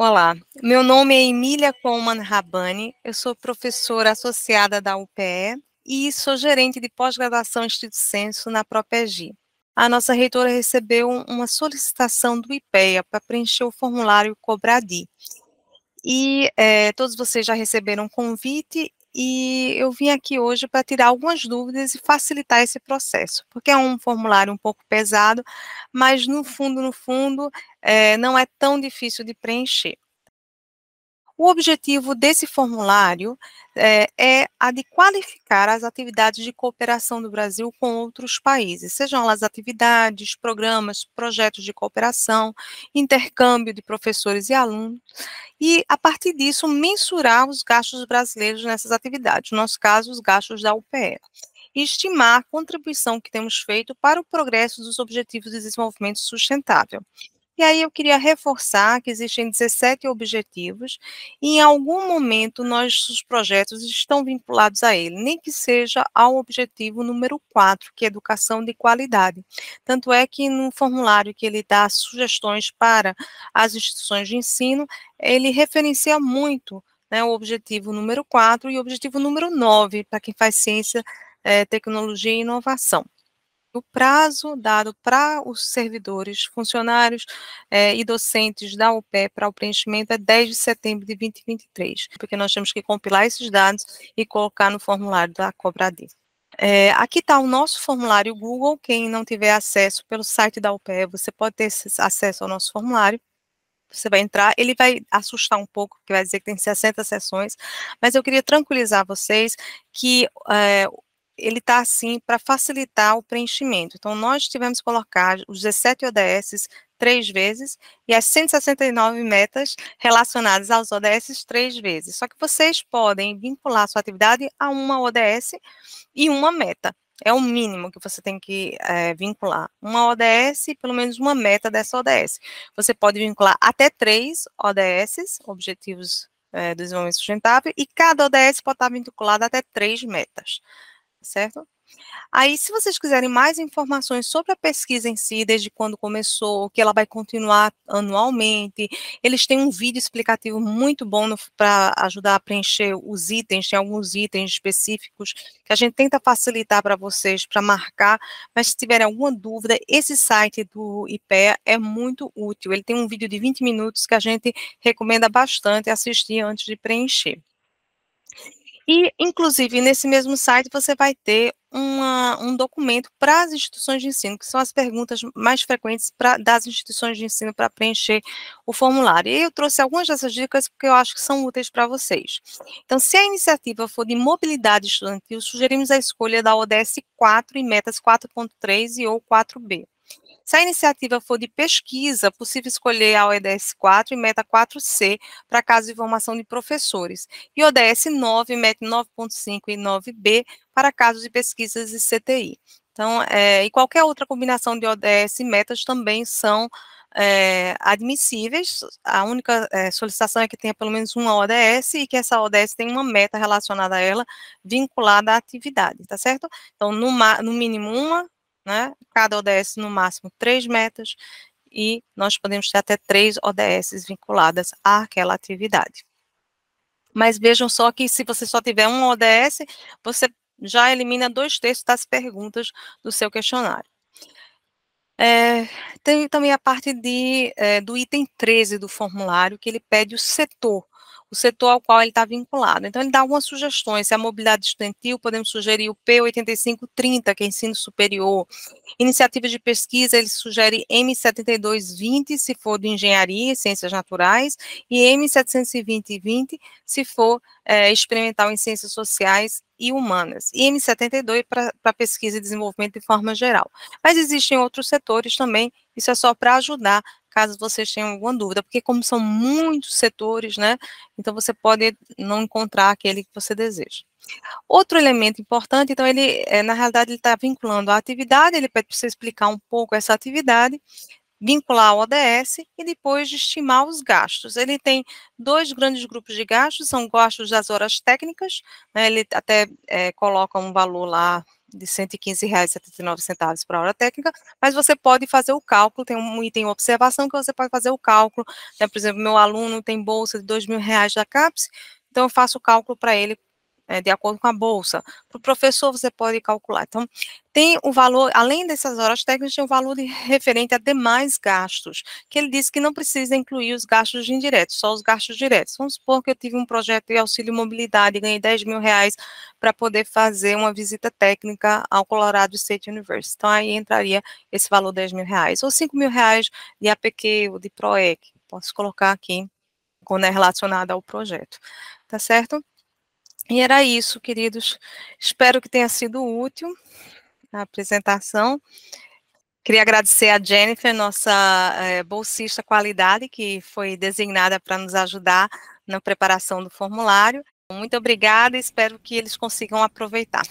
Olá, meu nome é Emília Coleman Rabani, eu sou professora associada da UPE e sou gerente de pós-graduação Instituto Censo na ProPEGI. A nossa reitora recebeu uma solicitação do IPEA para preencher o formulário Cobradi. E é, todos vocês já receberam o convite e eu vim aqui hoje para tirar algumas dúvidas e facilitar esse processo, porque é um formulário um pouco pesado, mas no fundo, no fundo, é, não é tão difícil de preencher. O objetivo desse formulário é, é a de qualificar as atividades de cooperação do Brasil com outros países, sejam elas atividades, programas, projetos de cooperação, intercâmbio de professores e alunos, e a partir disso mensurar os gastos brasileiros nessas atividades, no nosso caso, os gastos da UPE estimar a contribuição que temos feito para o progresso dos Objetivos de Desenvolvimento Sustentável. E aí eu queria reforçar que existem 17 objetivos e em algum momento nossos projetos estão vinculados a ele, nem que seja ao objetivo número 4, que é educação de qualidade. Tanto é que no formulário que ele dá sugestões para as instituições de ensino, ele referencia muito né, o objetivo número 4 e o objetivo número 9, para quem faz ciência, eh, tecnologia e inovação o prazo dado para os servidores, funcionários eh, e docentes da UPE para o preenchimento é 10 de setembro de 2023, porque nós temos que compilar esses dados e colocar no formulário da Cobradi. É, eh, aqui está o nosso formulário Google. Quem não tiver acesso pelo site da UPE, você pode ter acesso ao nosso formulário. Você vai entrar, ele vai assustar um pouco, porque vai dizer que tem 60 sessões, mas eu queria tranquilizar vocês que é, ele está assim para facilitar o preenchimento. Então, nós tivemos que colocar os 17 ODSs três vezes e as 169 metas relacionadas aos ODSs três vezes. Só que vocês podem vincular a sua atividade a uma ODS e uma meta. É o mínimo que você tem que é, vincular. Uma ODS e pelo menos uma meta dessa ODS. Você pode vincular até três ODSs, Objetivos é, do Desenvolvimento Sustentável, e cada ODS pode estar vinculada até três metas certo? Aí, se vocês quiserem mais informações sobre a pesquisa em si, desde quando começou, que ela vai continuar anualmente, eles têm um vídeo explicativo muito bom para ajudar a preencher os itens, tem alguns itens específicos que a gente tenta facilitar para vocês, para marcar, mas se tiverem alguma dúvida, esse site do IPEA é muito útil. Ele tem um vídeo de 20 minutos que a gente recomenda bastante assistir antes de preencher. E, inclusive, nesse mesmo site você vai ter uma, um documento para as instituições de ensino, que são as perguntas mais frequentes pra, das instituições de ensino para preencher o formulário. E eu trouxe algumas dessas dicas porque eu acho que são úteis para vocês. Então, se a iniciativa for de mobilidade estudantil, sugerimos a escolha da ODS 4 e metas 4.3 e ou 4B. Se a iniciativa for de pesquisa, é possível escolher a ODS 4 e meta 4C para caso de formação de professores, e ODS 9, meta 9.5 e 9B para casos de pesquisas e CTI. Então, é, e qualquer outra combinação de ODS e metas também são é, admissíveis. A única é, solicitação é que tenha pelo menos uma ODS e que essa ODS tenha uma meta relacionada a ela vinculada à atividade, tá certo? Então, no, no mínimo uma, né? Cada ODS no máximo três metas e nós podemos ter até três ODS vinculadas àquela atividade. Mas vejam só que se você só tiver um ODS, você já elimina dois terços das perguntas do seu questionário. É, tem também a parte de, é, do item 13 do formulário, que ele pede o setor o setor ao qual ele está vinculado. Então, ele dá algumas sugestões. Se a é mobilidade estudantil, podemos sugerir o P8530, que é ensino superior. Iniciativa de pesquisa, ele sugere M7220, se for de engenharia e ciências naturais, e M72020, se for é, experimental em ciências sociais e humanas, e M72 para pesquisa e desenvolvimento de forma geral. Mas existem outros setores também, isso é só para ajudar caso vocês tenham alguma dúvida, porque como são muitos setores, né, então você pode não encontrar aquele que você deseja. Outro elemento importante, então ele, eh, na realidade, ele está vinculando a atividade, ele pede para você explicar um pouco essa atividade, vincular o ODS e depois estimar os gastos. Ele tem dois grandes grupos de gastos, são gastos das horas técnicas, né, ele até é, coloca um valor lá de R$ 115,79 por hora técnica, mas você pode fazer o cálculo, tem um item observação que você pode fazer o cálculo, né? por exemplo, meu aluno tem bolsa de R$ 2.000 da CAPES, então eu faço o cálculo para ele né, de acordo com a bolsa. Para o professor, você pode calcular. Então, tem o valor, além dessas horas técnicas, tem o valor de, referente a demais gastos, que ele disse que não precisa incluir os gastos indiretos, só os gastos diretos. Vamos supor que eu tive um projeto de auxílio mobilidade, e ganhei 10 mil reais para poder fazer uma visita técnica ao Colorado State University. Então, aí entraria esse valor 10 mil reais, ou 5 mil reais de APQ ou de PROEC. Posso colocar aqui quando é relacionado ao projeto. Tá certo? E era isso, queridos. Espero que tenha sido útil a apresentação. Queria agradecer a Jennifer, nossa é, bolsista qualidade, que foi designada para nos ajudar na preparação do formulário. Muito obrigada e espero que eles consigam aproveitar.